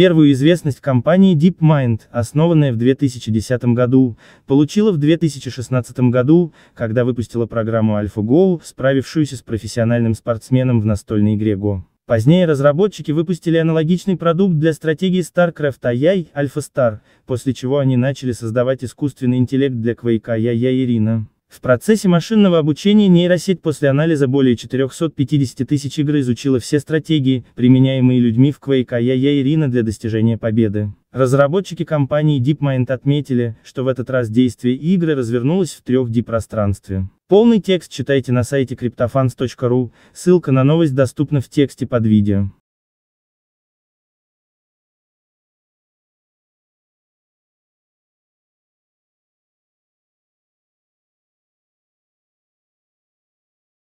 Первую известность компании DeepMind, основанная в 2010 году, получила в 2016 году, когда выпустила программу AlphaGo, справившуюся с профессиональным спортсменом в настольной игре Go. Позднее разработчики выпустили аналогичный продукт для стратегии StarCraft AI, AlphaStar, после чего они начали создавать искусственный интеллект для Quake AI Ирина. В процессе машинного обучения нейросеть после анализа более 450 тысяч игр изучила все стратегии, применяемые людьми в Quake АЯЯ Ирина для достижения победы. Разработчики компании DeepMind отметили, что в этот раз действие игры развернулось в 3D-пространстве. Полный текст читайте на сайте cryptofans.ru, ссылка на новость доступна в тексте под видео.